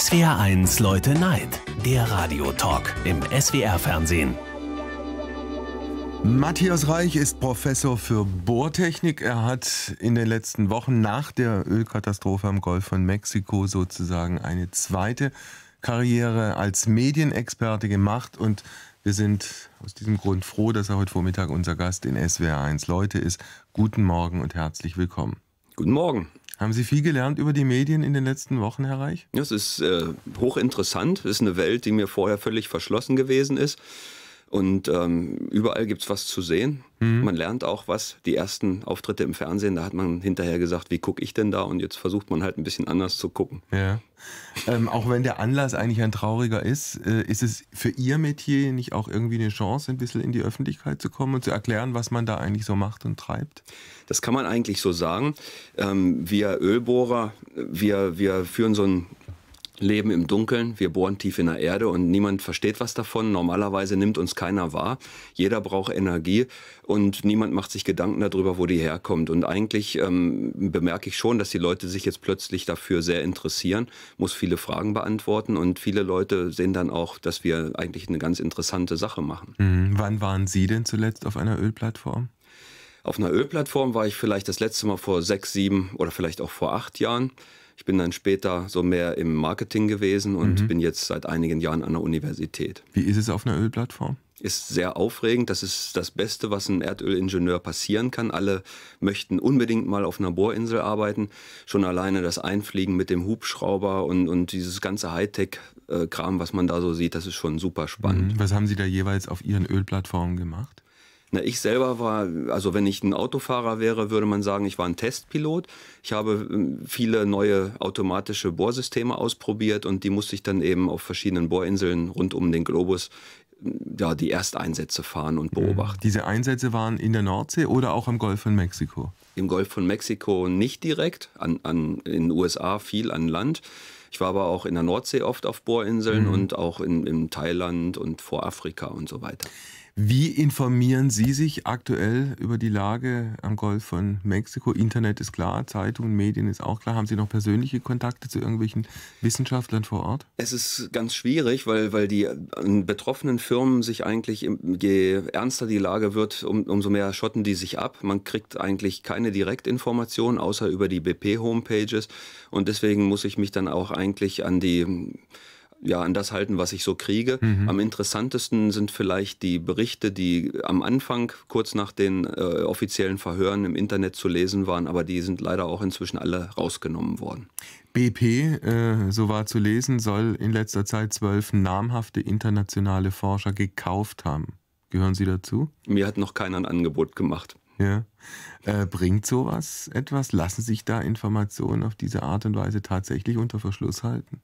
SWR1 Leute Neid, der Radiotalk im SWR-Fernsehen. Matthias Reich ist Professor für Bohrtechnik. Er hat in den letzten Wochen nach der Ölkatastrophe am Golf von Mexiko sozusagen eine zweite Karriere als Medienexperte gemacht und wir sind aus diesem Grund froh, dass er heute Vormittag unser Gast in SWR1 Leute ist. Guten Morgen und herzlich willkommen. Guten Morgen. Haben Sie viel gelernt über die Medien in den letzten Wochen, Herr Reich? es ist äh, hochinteressant. Es ist eine Welt, die mir vorher völlig verschlossen gewesen ist. Und ähm, überall gibt es was zu sehen. Mhm. Man lernt auch was. Die ersten Auftritte im Fernsehen, da hat man hinterher gesagt, wie gucke ich denn da? Und jetzt versucht man halt ein bisschen anders zu gucken. Ja. Ähm, auch wenn der Anlass eigentlich ein trauriger ist, äh, ist es für Ihr Metier nicht auch irgendwie eine Chance, ein bisschen in die Öffentlichkeit zu kommen und zu erklären, was man da eigentlich so macht und treibt? Das kann man eigentlich so sagen. Ähm, wir Ölbohrer, wir, wir führen so ein leben im Dunkeln, wir bohren tief in der Erde und niemand versteht was davon. Normalerweise nimmt uns keiner wahr. Jeder braucht Energie und niemand macht sich Gedanken darüber, wo die herkommt. Und eigentlich ähm, bemerke ich schon, dass die Leute sich jetzt plötzlich dafür sehr interessieren, muss viele Fragen beantworten und viele Leute sehen dann auch, dass wir eigentlich eine ganz interessante Sache machen. Mhm. Wann waren Sie denn zuletzt auf einer Ölplattform? Auf einer Ölplattform war ich vielleicht das letzte Mal vor sechs, sieben oder vielleicht auch vor acht Jahren. Ich bin dann später so mehr im Marketing gewesen und mhm. bin jetzt seit einigen Jahren an der Universität. Wie ist es auf einer Ölplattform? ist sehr aufregend. Das ist das Beste, was ein Erdölingenieur passieren kann. Alle möchten unbedingt mal auf einer Bohrinsel arbeiten. Schon alleine das Einfliegen mit dem Hubschrauber und, und dieses ganze Hightech-Kram, äh, was man da so sieht, das ist schon super spannend. Mhm. Was haben Sie da jeweils auf Ihren Ölplattformen gemacht? Na, ich selber war, also wenn ich ein Autofahrer wäre, würde man sagen, ich war ein Testpilot. Ich habe ähm, viele neue automatische Bohrsysteme ausprobiert und die musste ich dann eben auf verschiedenen Bohrinseln rund um den Globus ja, die Ersteinsätze fahren und mhm. beobachten. Diese Einsätze waren in der Nordsee oder auch am Golf von Mexiko? Im Golf von Mexiko nicht direkt, an, an, in den USA viel an Land. Ich war aber auch in der Nordsee oft auf Bohrinseln mhm. und auch in, in Thailand und vor Afrika und so weiter. Wie informieren Sie sich aktuell über die Lage am Golf von Mexiko? Internet ist klar, Zeitungen, Medien ist auch klar. Haben Sie noch persönliche Kontakte zu irgendwelchen Wissenschaftlern vor Ort? Es ist ganz schwierig, weil, weil die äh, betroffenen Firmen sich eigentlich, je ernster die Lage wird, um, umso mehr schotten die sich ab. Man kriegt eigentlich keine Direktinformationen, außer über die BP-Homepages. Und deswegen muss ich mich dann auch eigentlich an die ja, an das halten, was ich so kriege. Mhm. Am interessantesten sind vielleicht die Berichte, die am Anfang, kurz nach den äh, offiziellen Verhören im Internet zu lesen waren, aber die sind leider auch inzwischen alle rausgenommen worden. BP, äh, so war zu lesen, soll in letzter Zeit zwölf namhafte internationale Forscher gekauft haben. Gehören Sie dazu? Mir hat noch keiner ein Angebot gemacht. Ja. Äh, bringt sowas etwas? Lassen sich da Informationen auf diese Art und Weise tatsächlich unter Verschluss halten?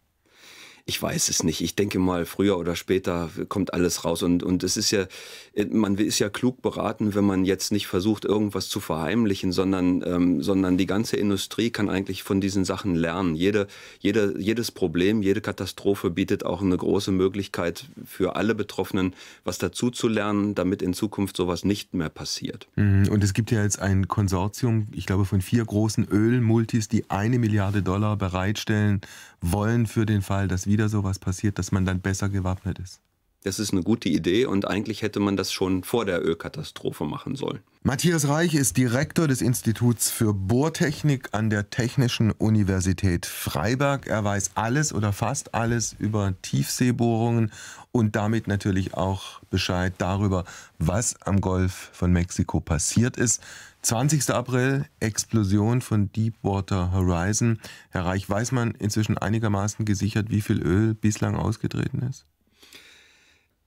ich weiß es nicht. Ich denke mal, früher oder später kommt alles raus. Und, und es ist ja, äh, man ist ja klug beraten, wenn man jetzt nicht versucht, irgendwas zu verheimlichen, sondern, ähm, sondern die ganze Industrie kann eigentlich von diesen Sachen lernen. Jede, jede, jedes Problem, jede Katastrophe bietet auch eine große Möglichkeit für alle Betroffenen, was dazu zu lernen, damit in Zukunft sowas nicht mehr passiert. Mhm. Und es gibt ja jetzt ein Konsortium, ich glaube, von vier großen Ölmultis, die eine Milliarde Dollar bereitstellen wollen für den Fall, dass wir wieder sowas passiert, dass man dann besser gewappnet ist das ist eine gute Idee und eigentlich hätte man das schon vor der Ölkatastrophe machen sollen. Matthias Reich ist Direktor des Instituts für Bohrtechnik an der Technischen Universität Freiberg. Er weiß alles oder fast alles über Tiefseebohrungen und damit natürlich auch Bescheid darüber, was am Golf von Mexiko passiert ist. 20. April, Explosion von Deepwater Horizon. Herr Reich, weiß man inzwischen einigermaßen gesichert, wie viel Öl bislang ausgetreten ist?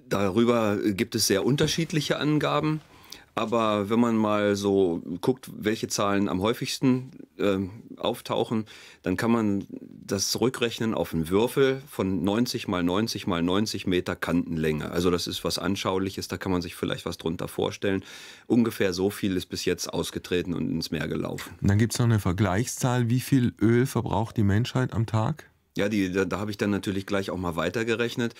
Darüber gibt es sehr unterschiedliche Angaben. Aber wenn man mal so guckt, welche Zahlen am häufigsten äh, auftauchen, dann kann man das zurückrechnen auf einen Würfel von 90 mal 90 mal 90 Meter Kantenlänge. Also das ist was Anschauliches, da kann man sich vielleicht was drunter vorstellen. Ungefähr so viel ist bis jetzt ausgetreten und ins Meer gelaufen. Und dann gibt es noch eine Vergleichszahl, wie viel Öl verbraucht die Menschheit am Tag? Ja, die, da, da habe ich dann natürlich gleich auch mal weitergerechnet.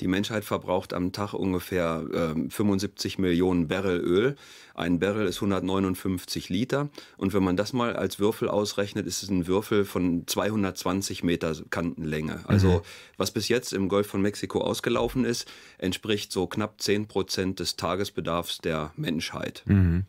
Die Menschheit verbraucht am Tag ungefähr äh, 75 Millionen Barrel Öl. Ein Barrel ist 159 Liter. Und wenn man das mal als Würfel ausrechnet, ist es ein Würfel von 220 Meter Kantenlänge. Mhm. Also mhm. was bis jetzt im Golf von Mexiko ausgelaufen ist, entspricht so knapp 10 Prozent des Tagesbedarfs der Menschheit. Mhm.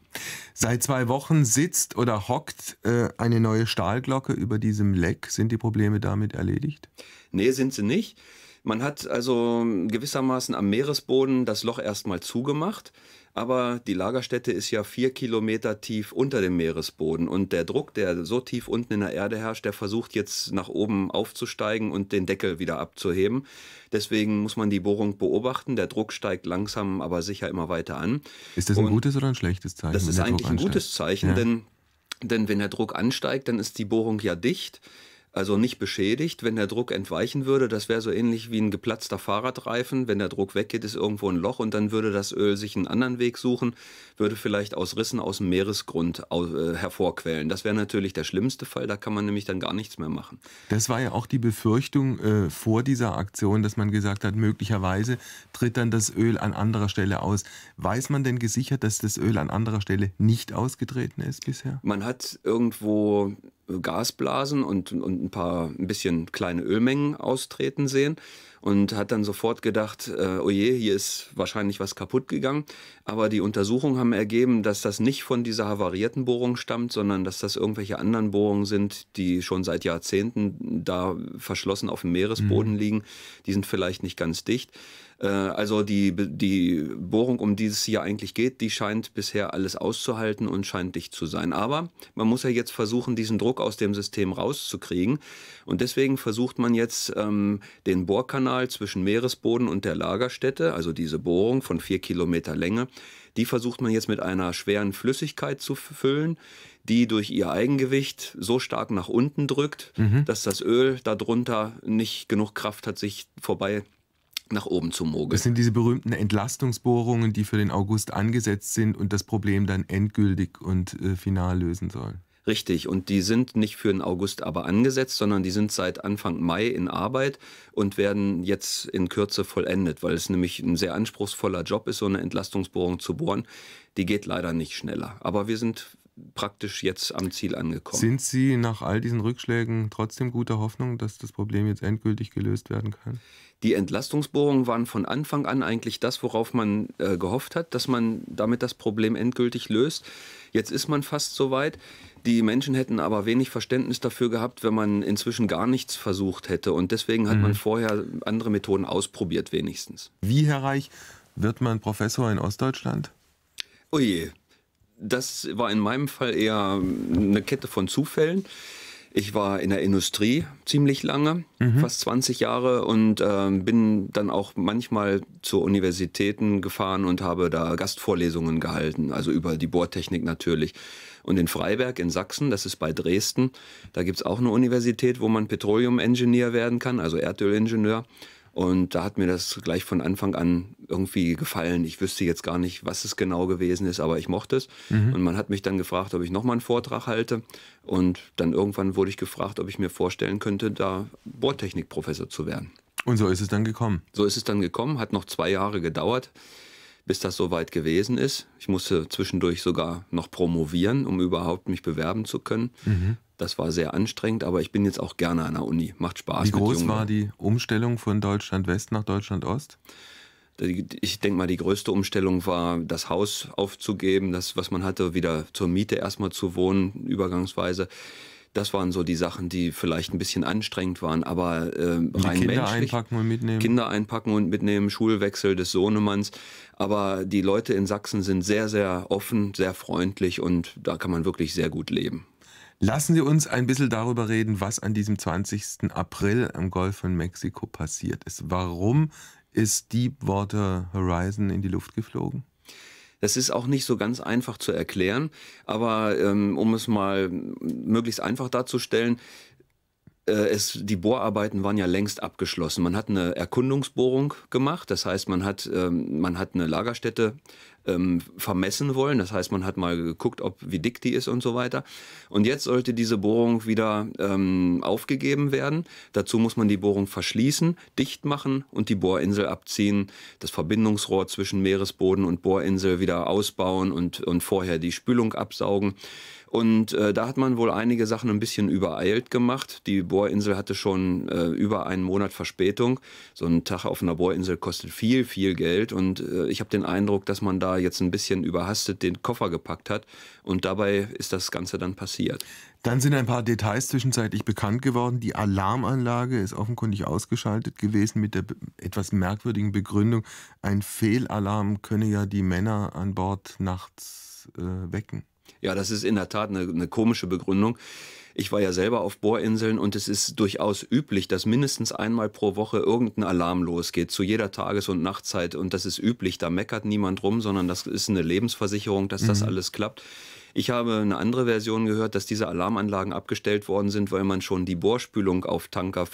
Seit zwei Wochen sitzt oder hockt äh, eine neue Stahlglocke über diesem Leck. Sind die Probleme damit erledigt? Nee, sind sie nicht. Man hat also gewissermaßen am Meeresboden das Loch erstmal zugemacht, aber die Lagerstätte ist ja vier Kilometer tief unter dem Meeresboden und der Druck, der so tief unten in der Erde herrscht, der versucht jetzt nach oben aufzusteigen und den Deckel wieder abzuheben. Deswegen muss man die Bohrung beobachten. Der Druck steigt langsam, aber sicher immer weiter an. Ist das ein und gutes oder ein schlechtes Zeichen? Das ist eigentlich ein gutes Zeichen, ja. denn, denn wenn der Druck ansteigt, dann ist die Bohrung ja dicht also nicht beschädigt. Wenn der Druck entweichen würde, das wäre so ähnlich wie ein geplatzter Fahrradreifen. Wenn der Druck weggeht, ist irgendwo ein Loch und dann würde das Öl sich einen anderen Weg suchen, würde vielleicht aus Rissen aus dem Meeresgrund äh, hervorquellen. Das wäre natürlich der schlimmste Fall, da kann man nämlich dann gar nichts mehr machen. Das war ja auch die Befürchtung äh, vor dieser Aktion, dass man gesagt hat, möglicherweise tritt dann das Öl an anderer Stelle aus. Weiß man denn gesichert, dass das Öl an anderer Stelle nicht ausgetreten ist bisher? Man hat irgendwo Gasblasen und, und ein paar ein bisschen kleine Ölmengen austreten sehen und hat dann sofort gedacht, äh, oje, hier ist wahrscheinlich was kaputt gegangen. Aber die Untersuchungen haben ergeben, dass das nicht von dieser havarierten Bohrung stammt, sondern dass das irgendwelche anderen Bohrungen sind, die schon seit Jahrzehnten da verschlossen auf dem Meeresboden mhm. liegen. Die sind vielleicht nicht ganz dicht. Äh, also die, die Bohrung, um die es hier eigentlich geht, die scheint bisher alles auszuhalten und scheint dicht zu sein. Aber man muss ja jetzt versuchen, diesen Druck aus dem System rauszukriegen. Und deswegen versucht man jetzt ähm, den Bohrkanal zwischen Meeresboden und der Lagerstätte, also diese Bohrung von vier Kilometer Länge, die versucht man jetzt mit einer schweren Flüssigkeit zu füllen, die durch ihr Eigengewicht so stark nach unten drückt, mhm. dass das Öl darunter nicht genug Kraft hat, sich vorbei nach oben zu mogeln. Das sind diese berühmten Entlastungsbohrungen, die für den August angesetzt sind und das Problem dann endgültig und äh, final lösen sollen. Richtig, und die sind nicht für den August aber angesetzt, sondern die sind seit Anfang Mai in Arbeit und werden jetzt in Kürze vollendet, weil es nämlich ein sehr anspruchsvoller Job ist, so eine Entlastungsbohrung zu bohren. Die geht leider nicht schneller. Aber wir sind praktisch jetzt am Ziel angekommen. Sind Sie nach all diesen Rückschlägen trotzdem guter Hoffnung, dass das Problem jetzt endgültig gelöst werden kann? Die Entlastungsbohrungen waren von Anfang an eigentlich das, worauf man äh, gehofft hat, dass man damit das Problem endgültig löst. Jetzt ist man fast so weit. Die Menschen hätten aber wenig Verständnis dafür gehabt, wenn man inzwischen gar nichts versucht hätte. Und deswegen hat mhm. man vorher andere Methoden ausprobiert, wenigstens. Wie, Herr Reich, wird man Professor in Ostdeutschland? Oje, das war in meinem Fall eher eine Kette von Zufällen. Ich war in der Industrie ziemlich lange, mhm. fast 20 Jahre und äh, bin dann auch manchmal zu Universitäten gefahren und habe da Gastvorlesungen gehalten, also über die Bohrtechnik natürlich. Und in Freiberg in Sachsen, das ist bei Dresden, da gibt es auch eine Universität, wo man Petroleum-Engineer werden kann, also Erdölingenieur. Und da hat mir das gleich von Anfang an irgendwie gefallen. Ich wüsste jetzt gar nicht, was es genau gewesen ist, aber ich mochte es. Mhm. Und man hat mich dann gefragt, ob ich nochmal einen Vortrag halte. Und dann irgendwann wurde ich gefragt, ob ich mir vorstellen könnte, da Bohrtechnikprofessor zu werden. Und so ist es dann gekommen. So ist es dann gekommen, hat noch zwei Jahre gedauert, bis das soweit gewesen ist. Ich musste zwischendurch sogar noch promovieren, um überhaupt mich bewerben zu können. Mhm. Das war sehr anstrengend, aber ich bin jetzt auch gerne an der Uni. Macht Spaß. Wie groß war die Umstellung von Deutschland West nach Deutschland Ost? Ich denke mal, die größte Umstellung war, das Haus aufzugeben, das, was man hatte, wieder zur Miete erstmal zu wohnen, übergangsweise. Das waren so die Sachen, die vielleicht ein bisschen anstrengend waren, aber äh, rein die Kinder menschlich. einpacken und mitnehmen. Kinder einpacken und mitnehmen, Schulwechsel des Sohnemanns. Aber die Leute in Sachsen sind sehr, sehr offen, sehr freundlich und da kann man wirklich sehr gut leben. Lassen Sie uns ein bisschen darüber reden, was an diesem 20. April im Golf von Mexiko passiert ist. Warum ist Deepwater Horizon in die Luft geflogen? Das ist auch nicht so ganz einfach zu erklären, aber ähm, um es mal möglichst einfach darzustellen, äh, es, die Bohrarbeiten waren ja längst abgeschlossen. Man hat eine Erkundungsbohrung gemacht, das heißt, man hat, ähm, man hat eine Lagerstätte ähm, vermessen wollen, das heißt, man hat mal geguckt, ob, wie dick die ist und so weiter. Und jetzt sollte diese Bohrung wieder ähm, aufgegeben werden. Dazu muss man die Bohrung verschließen, dicht machen und die Bohrinsel abziehen, das Verbindungsrohr zwischen Meeresboden und Bohrinsel wieder ausbauen und, und vorher die Spülung absaugen. Und äh, da hat man wohl einige Sachen ein bisschen übereilt gemacht. Die Bohrinsel hatte schon äh, über einen Monat Verspätung. So ein Tag auf einer Bohrinsel kostet viel, viel Geld. Und äh, ich habe den Eindruck, dass man da jetzt ein bisschen überhastet den Koffer gepackt hat. Und dabei ist das Ganze dann passiert. Dann sind ein paar Details zwischenzeitlich bekannt geworden. Die Alarmanlage ist offenkundig ausgeschaltet gewesen mit der etwas merkwürdigen Begründung, ein Fehlalarm könne ja die Männer an Bord nachts äh, wecken. Ja, das ist in der Tat eine, eine komische Begründung. Ich war ja selber auf Bohrinseln und es ist durchaus üblich, dass mindestens einmal pro Woche irgendein Alarm losgeht, zu jeder Tages- und Nachtzeit. Und das ist üblich, da meckert niemand rum, sondern das ist eine Lebensversicherung, dass mhm. das alles klappt. Ich habe eine andere Version gehört, dass diese Alarmanlagen abgestellt worden sind, weil man schon die Bohrspülung auf Tanker äh,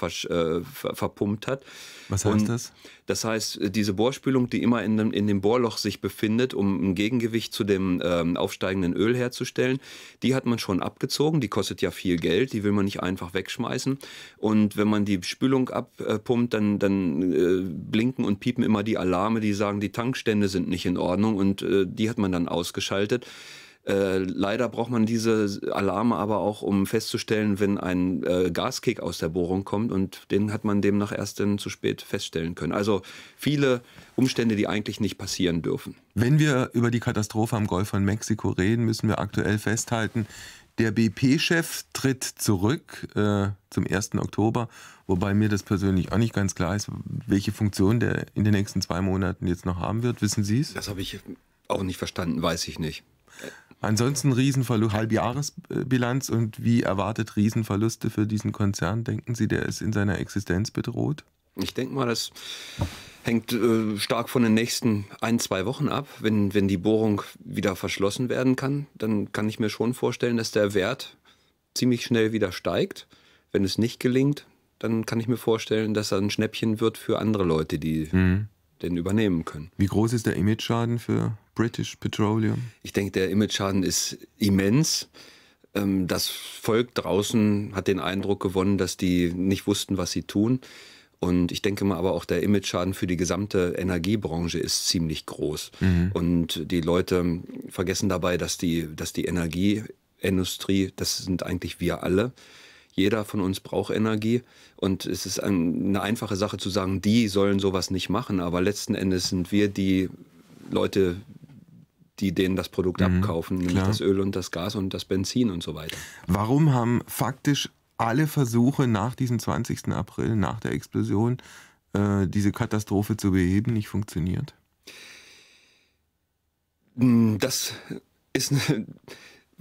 ver verpumpt hat. Was heißt Und das? Das heißt, äh, diese Bohrspülung, die immer in dem, in dem Bohrloch sich befindet, um ein Gegengewicht zu dem ähm, aufsteigenden Öl herzustellen, die hat man schon abgezogen. Die kostet ja viel Geld, die will man nicht einfach wegschmeißen. Und wenn man die Spülung abpumpt, dann, dann äh, blinken und piepen immer die Alarme, die sagen, die Tankstände sind nicht in Ordnung und äh, die hat man dann ausgeschaltet. Äh, leider braucht man diese Alarme aber auch, um festzustellen, wenn ein äh, Gaskick aus der Bohrung kommt und den hat man demnach erst dann zu spät feststellen können. Also viele Umstände, die eigentlich nicht passieren dürfen. Wenn wir über die Katastrophe am Golf von Mexiko reden, müssen wir aktuell festhalten, der BP-Chef tritt zurück äh, zum 1. Oktober, wobei mir das persönlich auch nicht ganz klar ist, welche Funktion der in den nächsten zwei Monaten jetzt noch haben wird. Wissen Sie es? Das habe ich auch nicht verstanden, weiß ich nicht. Ansonsten Riesenverlust, Halbjahresbilanz und wie erwartet Riesenverluste für diesen Konzern? Denken Sie, der ist in seiner Existenz bedroht? Ich denke mal, das hängt äh, stark von den nächsten ein, zwei Wochen ab. Wenn, wenn die Bohrung wieder verschlossen werden kann, dann kann ich mir schon vorstellen, dass der Wert ziemlich schnell wieder steigt. Wenn es nicht gelingt, dann kann ich mir vorstellen, dass er ein Schnäppchen wird für andere Leute, die mhm. den übernehmen können. Wie groß ist der Image-Schaden für British Petroleum? Ich denke, der Imageschaden ist immens. Ähm, das Volk draußen hat den Eindruck gewonnen, dass die nicht wussten, was sie tun. Und ich denke mal aber auch der Imageschaden für die gesamte Energiebranche ist ziemlich groß. Mhm. Und die Leute vergessen dabei, dass die, dass die Energieindustrie, das sind eigentlich wir alle. Jeder von uns braucht Energie. Und es ist eine einfache Sache zu sagen, die sollen sowas nicht machen. Aber letzten Endes sind wir die Leute, die denen das Produkt mhm, abkaufen, nämlich klar. das Öl und das Gas und das Benzin und so weiter. Warum haben faktisch alle Versuche nach diesem 20. April, nach der Explosion, äh, diese Katastrophe zu beheben, nicht funktioniert? Hm, das ist eine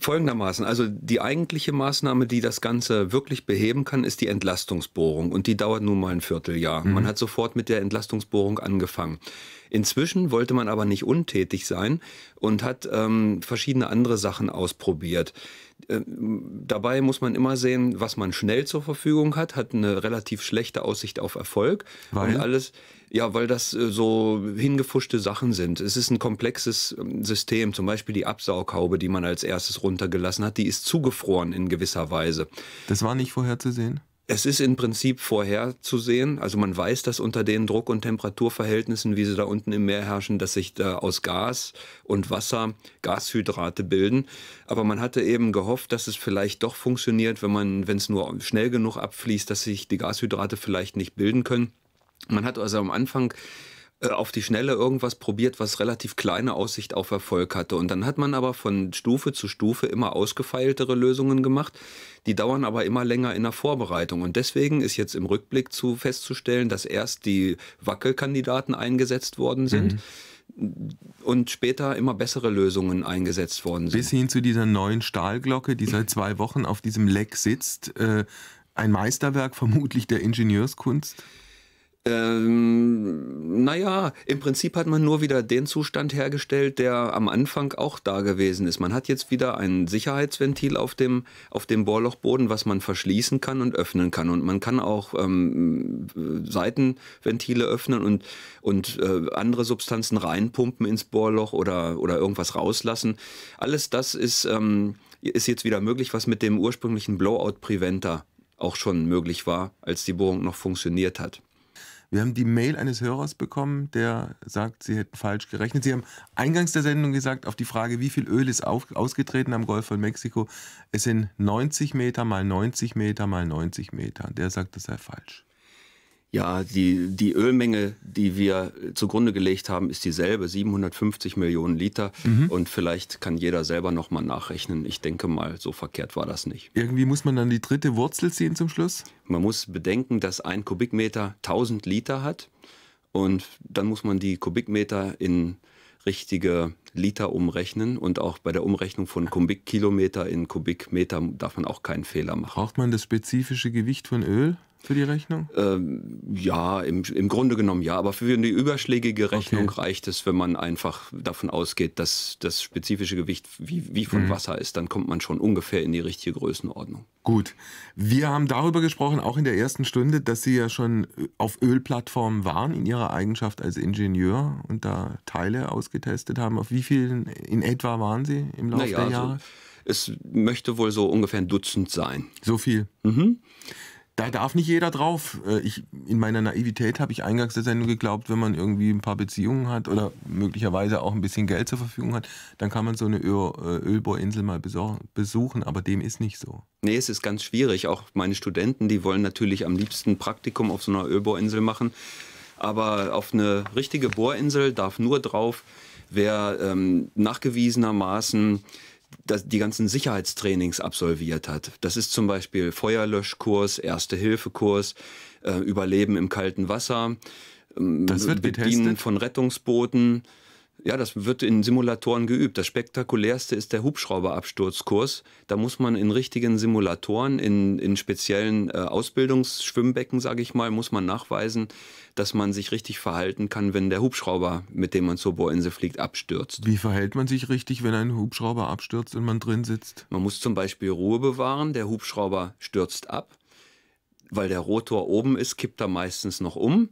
Folgendermaßen, also die eigentliche Maßnahme, die das Ganze wirklich beheben kann, ist die Entlastungsbohrung und die dauert nun mal ein Vierteljahr. Mhm. Man hat sofort mit der Entlastungsbohrung angefangen. Inzwischen wollte man aber nicht untätig sein und hat ähm, verschiedene andere Sachen ausprobiert. Äh, dabei muss man immer sehen, was man schnell zur Verfügung hat, hat eine relativ schlechte Aussicht auf Erfolg. Weil? Und alles, ja, weil das äh, so hingefuschte Sachen sind. Es ist ein komplexes ähm, System. Zum Beispiel die Absaughaube, die man als erstes runtergelassen hat, die ist zugefroren in gewisser Weise. Das war nicht vorherzusehen? Es ist im Prinzip vorherzusehen. Also man weiß, dass unter den Druck- und Temperaturverhältnissen, wie sie da unten im Meer herrschen, dass sich da aus Gas und Wasser Gashydrate bilden. Aber man hatte eben gehofft, dass es vielleicht doch funktioniert, wenn man, wenn es nur schnell genug abfließt, dass sich die Gashydrate vielleicht nicht bilden können. Man hat also am Anfang äh, auf die Schnelle irgendwas probiert, was relativ kleine Aussicht auf Erfolg hatte. Und dann hat man aber von Stufe zu Stufe immer ausgefeiltere Lösungen gemacht. Die dauern aber immer länger in der Vorbereitung. Und deswegen ist jetzt im Rückblick zu festzustellen, dass erst die Wackelkandidaten eingesetzt worden sind. Mhm und später immer bessere Lösungen eingesetzt worden sind. Bis hin zu dieser neuen Stahlglocke, die seit zwei Wochen auf diesem Leck sitzt. Äh, ein Meisterwerk vermutlich der Ingenieurskunst. Ähm, naja, im Prinzip hat man nur wieder den Zustand hergestellt, der am Anfang auch da gewesen ist. Man hat jetzt wieder ein Sicherheitsventil auf dem, auf dem Bohrlochboden, was man verschließen kann und öffnen kann. Und man kann auch ähm, Seitenventile öffnen und, und äh, andere Substanzen reinpumpen ins Bohrloch oder, oder irgendwas rauslassen. Alles das ist, ähm, ist jetzt wieder möglich, was mit dem ursprünglichen Blowout-Preventer auch schon möglich war, als die Bohrung noch funktioniert hat. Wir haben die Mail eines Hörers bekommen, der sagt, sie hätten falsch gerechnet. Sie haben eingangs der Sendung gesagt, auf die Frage, wie viel Öl ist auf, ausgetreten am Golf von Mexiko, es sind 90 Meter mal 90 Meter mal 90 Meter. Und Der sagt, das sei falsch. Ja, die, die Ölmenge, die wir zugrunde gelegt haben, ist dieselbe, 750 Millionen Liter. Mhm. Und vielleicht kann jeder selber nochmal nachrechnen. Ich denke mal, so verkehrt war das nicht. Irgendwie muss man dann die dritte Wurzel ziehen zum Schluss? Man muss bedenken, dass ein Kubikmeter 1000 Liter hat. Und dann muss man die Kubikmeter in richtige Liter umrechnen. Und auch bei der Umrechnung von Kubikkilometer in Kubikmeter darf man auch keinen Fehler machen. Braucht man das spezifische Gewicht von Öl? für die Rechnung? Ähm, ja, im, im Grunde genommen ja. Aber für eine überschlägige Rechnung okay. reicht es, wenn man einfach davon ausgeht, dass das spezifische Gewicht wie, wie von mhm. Wasser ist. Dann kommt man schon ungefähr in die richtige Größenordnung. Gut. Wir haben darüber gesprochen, auch in der ersten Stunde, dass Sie ja schon äh, auf Ölplattformen waren in Ihrer Eigenschaft als Ingenieur und da Teile ausgetestet haben. Auf wie vielen in etwa waren Sie im Laufe naja, der also Jahre? So, es möchte wohl so ungefähr ein Dutzend sein. So viel. Mhm da darf nicht jeder drauf. Äh, ich, in meiner Naivität habe ich eingangs der Sendung geglaubt, wenn man irgendwie ein paar Beziehungen hat oder möglicherweise auch ein bisschen Geld zur Verfügung hat, dann kann man so eine äh, Ölbohrinsel mal besuchen, aber dem ist nicht so. Nee, es ist ganz schwierig. Auch meine Studenten, die wollen natürlich am liebsten Praktikum auf so einer Ölbohrinsel machen. Aber auf eine richtige Bohrinsel darf nur drauf, wer ähm, nachgewiesenermaßen das, die ganzen Sicherheitstrainings absolviert hat. Das ist zum Beispiel Feuerlöschkurs, Erste-Hilfe-Kurs, äh, Überleben im kalten Wasser, ähm, Bedienen getestet? von Rettungsbooten. Ja, das wird in Simulatoren geübt. Das spektakulärste ist der Hubschrauberabsturzkurs. Da muss man in richtigen Simulatoren, in, in speziellen äh, Ausbildungsschwimmbecken, sage ich mal, muss man nachweisen, dass man sich richtig verhalten kann, wenn der Hubschrauber, mit dem man zur Bohrinsel fliegt, abstürzt. Wie verhält man sich richtig, wenn ein Hubschrauber abstürzt und man drin sitzt? Man muss zum Beispiel Ruhe bewahren. Der Hubschrauber stürzt ab. Weil der Rotor oben ist, kippt er meistens noch um.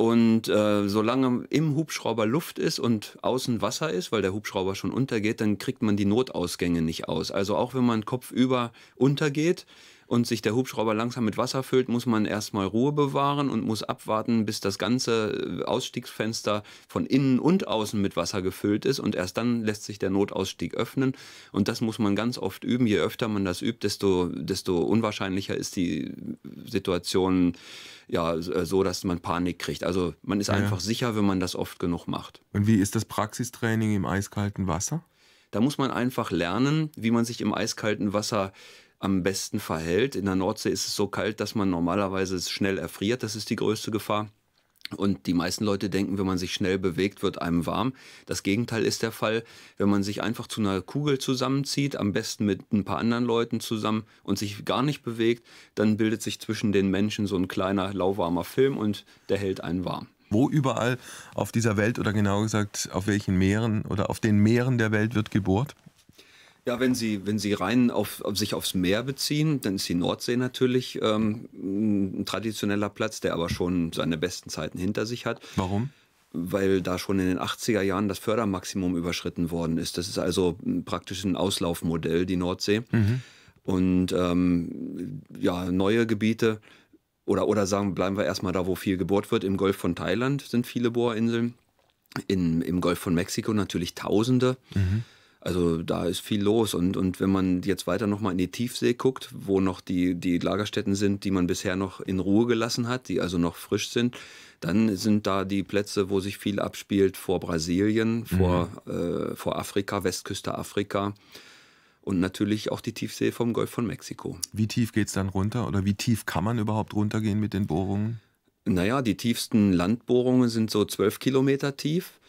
Und äh, solange im Hubschrauber Luft ist und außen Wasser ist, weil der Hubschrauber schon untergeht, dann kriegt man die Notausgänge nicht aus. Also auch wenn man kopfüber untergeht, und sich der Hubschrauber langsam mit Wasser füllt, muss man erstmal Ruhe bewahren und muss abwarten, bis das ganze äh, Ausstiegsfenster von innen und außen mit Wasser gefüllt ist und erst dann lässt sich der Notausstieg öffnen und das muss man ganz oft üben. Je öfter man das übt, desto, desto unwahrscheinlicher ist die Situation ja, äh, so, dass man Panik kriegt. Also man ist ja. einfach sicher, wenn man das oft genug macht. Und wie ist das Praxistraining im eiskalten Wasser? Da muss man einfach lernen, wie man sich im eiskalten Wasser am besten verhält. In der Nordsee ist es so kalt, dass man normalerweise schnell erfriert. Das ist die größte Gefahr. Und die meisten Leute denken, wenn man sich schnell bewegt, wird einem warm. Das Gegenteil ist der Fall. Wenn man sich einfach zu einer Kugel zusammenzieht, am besten mit ein paar anderen Leuten zusammen und sich gar nicht bewegt, dann bildet sich zwischen den Menschen so ein kleiner lauwarmer Film und der hält einen warm. Wo überall auf dieser Welt oder genauer gesagt auf welchen Meeren oder auf den Meeren der Welt wird gebohrt? Ja, wenn Sie, wenn Sie rein auf, auf sich aufs Meer beziehen, dann ist die Nordsee natürlich ähm, ein traditioneller Platz, der aber schon seine besten Zeiten hinter sich hat. Warum? Weil da schon in den 80er Jahren das Fördermaximum überschritten worden ist. Das ist also hm, praktisch ein Auslaufmodell, die Nordsee. Mhm. Und ähm, ja, neue Gebiete oder, oder sagen, bleiben wir erstmal da, wo viel gebohrt wird. Im Golf von Thailand sind viele Bohrinseln. In, Im Golf von Mexiko natürlich Tausende. Mhm. Also da ist viel los. Und, und wenn man jetzt weiter nochmal in die Tiefsee guckt, wo noch die, die Lagerstätten sind, die man bisher noch in Ruhe gelassen hat, die also noch frisch sind, dann sind da die Plätze, wo sich viel abspielt, vor Brasilien, mhm. äh, vor Afrika, Westküste Afrika. Und natürlich auch die Tiefsee vom Golf von Mexiko. Wie tief geht es dann runter oder wie tief kann man überhaupt runtergehen mit den Bohrungen? Naja, die tiefsten Landbohrungen sind so zwölf Kilometer tief.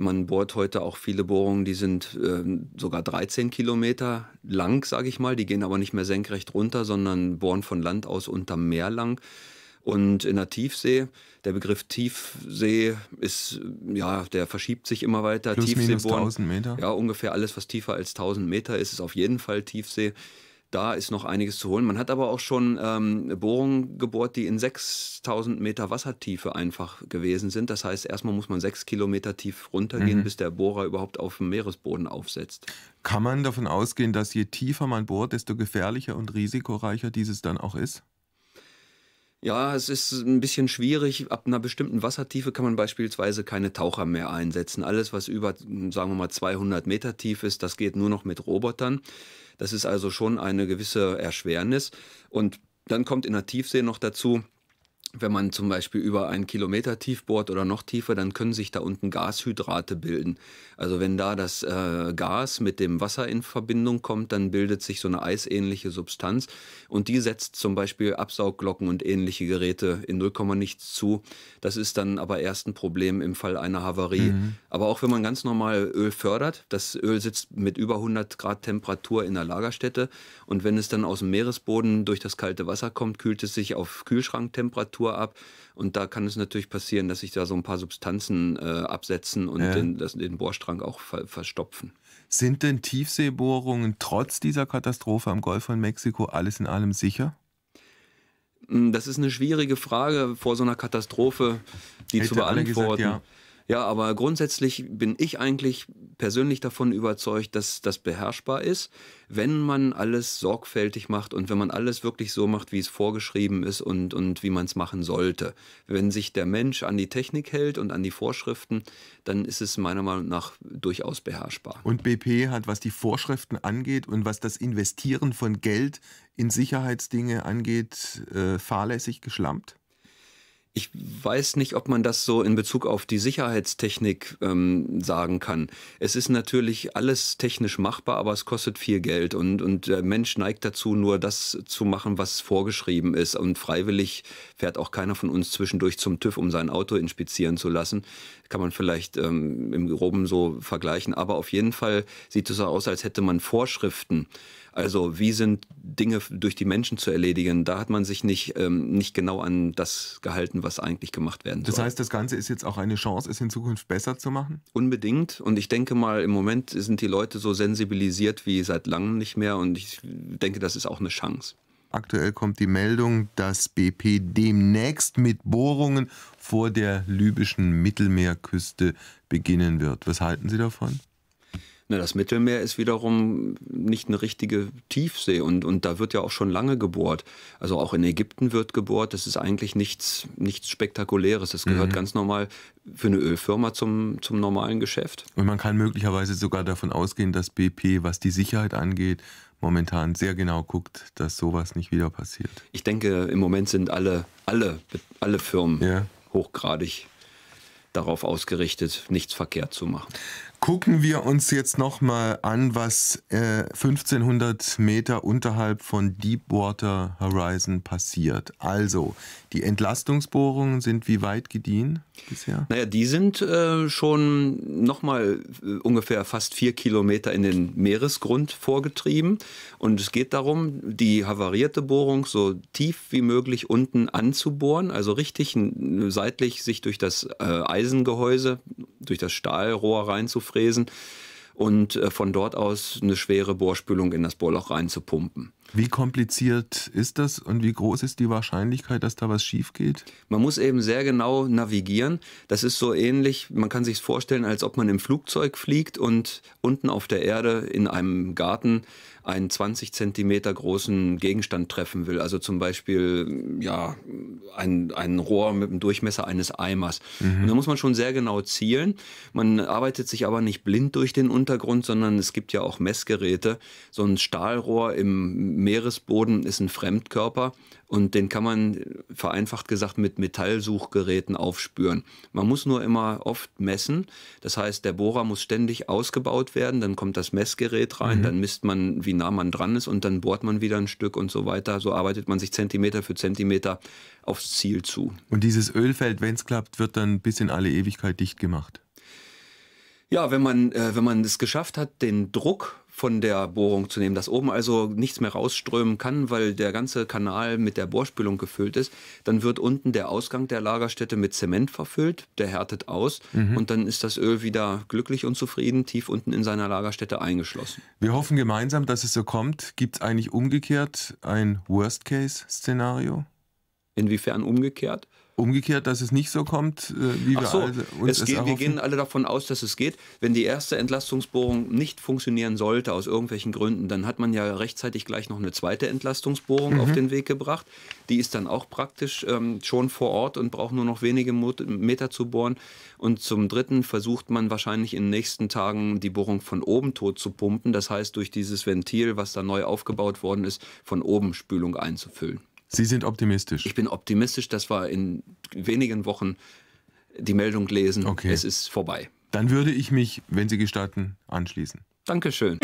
Man bohrt heute auch viele Bohrungen, die sind äh, sogar 13 Kilometer lang, sage ich mal. Die gehen aber nicht mehr senkrecht runter, sondern bohren von Land aus unterm Meer lang. Und in der Tiefsee, der Begriff Tiefsee ist, ja, der verschiebt sich immer weiter. Plus, Tiefseebohren, minus 1000 Meter. Ja, ungefähr alles, was tiefer als 1000 Meter ist, ist auf jeden Fall Tiefsee. Da ist noch einiges zu holen. Man hat aber auch schon ähm, Bohrungen gebohrt, die in 6000 Meter Wassertiefe einfach gewesen sind. Das heißt, erstmal muss man sechs Kilometer tief runtergehen, mhm. bis der Bohrer überhaupt auf dem Meeresboden aufsetzt. Kann man davon ausgehen, dass je tiefer man bohrt, desto gefährlicher und risikoreicher dieses dann auch ist? Ja, es ist ein bisschen schwierig. Ab einer bestimmten Wassertiefe kann man beispielsweise keine Taucher mehr einsetzen. Alles, was über, sagen wir mal, 200 Meter tief ist, das geht nur noch mit Robotern. Das ist also schon eine gewisse Erschwernis. Und dann kommt in der Tiefsee noch dazu, wenn man zum Beispiel über einen Kilometer tief bohrt oder noch tiefer, dann können sich da unten Gashydrate bilden. Also wenn da das äh, Gas mit dem Wasser in Verbindung kommt, dann bildet sich so eine eisähnliche Substanz und die setzt zum Beispiel Absaugglocken und ähnliche Geräte in 0, nichts zu. Das ist dann aber erst ein Problem im Fall einer Havarie. Mhm. Aber auch wenn man ganz normal Öl fördert, das Öl sitzt mit über 100 Grad Temperatur in der Lagerstätte und wenn es dann aus dem Meeresboden durch das kalte Wasser kommt, kühlt es sich auf Kühlschranktemperatur Natur ab. Und da kann es natürlich passieren, dass sich da so ein paar Substanzen äh, absetzen und ja. den, das, den Bohrstrang auch ver verstopfen. Sind denn Tiefseebohrungen trotz dieser Katastrophe am Golf von Mexiko alles in allem sicher? Hm, das ist eine schwierige Frage vor so einer Katastrophe, die Hätte zu beantworten. Gesagt, ja. Ja, aber grundsätzlich bin ich eigentlich persönlich davon überzeugt, dass das beherrschbar ist, wenn man alles sorgfältig macht und wenn man alles wirklich so macht, wie es vorgeschrieben ist und, und wie man es machen sollte. Wenn sich der Mensch an die Technik hält und an die Vorschriften, dann ist es meiner Meinung nach durchaus beherrschbar. Und BP hat, was die Vorschriften angeht und was das Investieren von Geld in Sicherheitsdinge angeht, äh, fahrlässig geschlampt? Ich weiß nicht, ob man das so in Bezug auf die Sicherheitstechnik ähm, sagen kann. Es ist natürlich alles technisch machbar, aber es kostet viel Geld und, und der Mensch neigt dazu, nur das zu machen, was vorgeschrieben ist. Und freiwillig fährt auch keiner von uns zwischendurch zum TÜV, um sein Auto inspizieren zu lassen. Kann man vielleicht ähm, im Groben so vergleichen. Aber auf jeden Fall sieht es so aus, als hätte man Vorschriften. Also wie sind Dinge durch die Menschen zu erledigen? Da hat man sich nicht, ähm, nicht genau an das gehalten, was eigentlich gemacht werden soll. Das heißt, das Ganze ist jetzt auch eine Chance, es in Zukunft besser zu machen? Unbedingt. Und ich denke mal, im Moment sind die Leute so sensibilisiert wie seit langem nicht mehr. Und ich denke, das ist auch eine Chance. Aktuell kommt die Meldung, dass BP demnächst mit Bohrungen vor der libyschen Mittelmeerküste beginnen wird. Was halten Sie davon? Na, das Mittelmeer ist wiederum nicht eine richtige Tiefsee und, und da wird ja auch schon lange gebohrt. Also auch in Ägypten wird gebohrt. Das ist eigentlich nichts, nichts Spektakuläres. Das gehört mhm. ganz normal für eine Ölfirma zum, zum normalen Geschäft. Und man kann möglicherweise sogar davon ausgehen, dass BP, was die Sicherheit angeht, momentan sehr genau guckt, dass sowas nicht wieder passiert. Ich denke, im Moment sind alle, alle, alle Firmen ja. hochgradig darauf ausgerichtet, nichts verkehrt zu machen. Gucken wir uns jetzt nochmal an, was äh, 1500 Meter unterhalb von Deepwater Horizon passiert. Also, die Entlastungsbohrungen sind wie weit gediehen bisher? Naja, die sind äh, schon nochmal äh, ungefähr fast vier Kilometer in den Meeresgrund vorgetrieben. Und es geht darum, die havarierte Bohrung so tief wie möglich unten anzubohren, also richtig seitlich sich durch das äh, Eisengehäuse, durch das Stahlrohr reinzuführen abzufräsen und äh, von dort aus eine schwere Bohrspülung in das Bohrloch reinzupumpen. Wie kompliziert ist das und wie groß ist die Wahrscheinlichkeit, dass da was schief geht? Man muss eben sehr genau navigieren. Das ist so ähnlich, man kann sich vorstellen, als ob man im Flugzeug fliegt und unten auf der Erde in einem Garten einen 20 cm großen Gegenstand treffen will, also zum Beispiel ja, ein, ein Rohr mit dem Durchmesser eines Eimers. Mhm. Und da muss man schon sehr genau zielen. Man arbeitet sich aber nicht blind durch den Untergrund, sondern es gibt ja auch Messgeräte. So ein Stahlrohr im Meeresboden ist ein Fremdkörper und den kann man vereinfacht gesagt mit Metallsuchgeräten aufspüren. Man muss nur immer oft messen. Das heißt, der Bohrer muss ständig ausgebaut werden, dann kommt das Messgerät rein, mhm. dann misst man, wie nah man dran ist und dann bohrt man wieder ein Stück und so weiter. So arbeitet man sich Zentimeter für Zentimeter aufs Ziel zu. Und dieses Ölfeld, wenn es klappt, wird dann bis in alle Ewigkeit dicht gemacht. Ja, wenn man, äh, wenn man es geschafft hat, den Druck von der Bohrung zu nehmen, dass oben also nichts mehr rausströmen kann, weil der ganze Kanal mit der Bohrspülung gefüllt ist. Dann wird unten der Ausgang der Lagerstätte mit Zement verfüllt, der härtet aus mhm. und dann ist das Öl wieder glücklich und zufrieden, tief unten in seiner Lagerstätte eingeschlossen. Wir hoffen gemeinsam, dass es so kommt. Gibt es eigentlich umgekehrt ein Worst-Case-Szenario? Inwiefern umgekehrt? Umgekehrt, dass es nicht so kommt, äh, wie wir so, alle uns es geht, Wir gehen alle davon aus, dass es geht. Wenn die erste Entlastungsbohrung nicht funktionieren sollte, aus irgendwelchen Gründen, dann hat man ja rechtzeitig gleich noch eine zweite Entlastungsbohrung mhm. auf den Weg gebracht. Die ist dann auch praktisch ähm, schon vor Ort und braucht nur noch wenige Meter zu bohren. Und zum Dritten versucht man wahrscheinlich in den nächsten Tagen die Bohrung von oben tot zu pumpen. Das heißt, durch dieses Ventil, was da neu aufgebaut worden ist, von oben Spülung einzufüllen. Sie sind optimistisch. Ich bin optimistisch, dass wir in wenigen Wochen die Meldung lesen. Okay. Es ist vorbei. Dann würde ich mich, wenn Sie gestatten, anschließen. Dankeschön.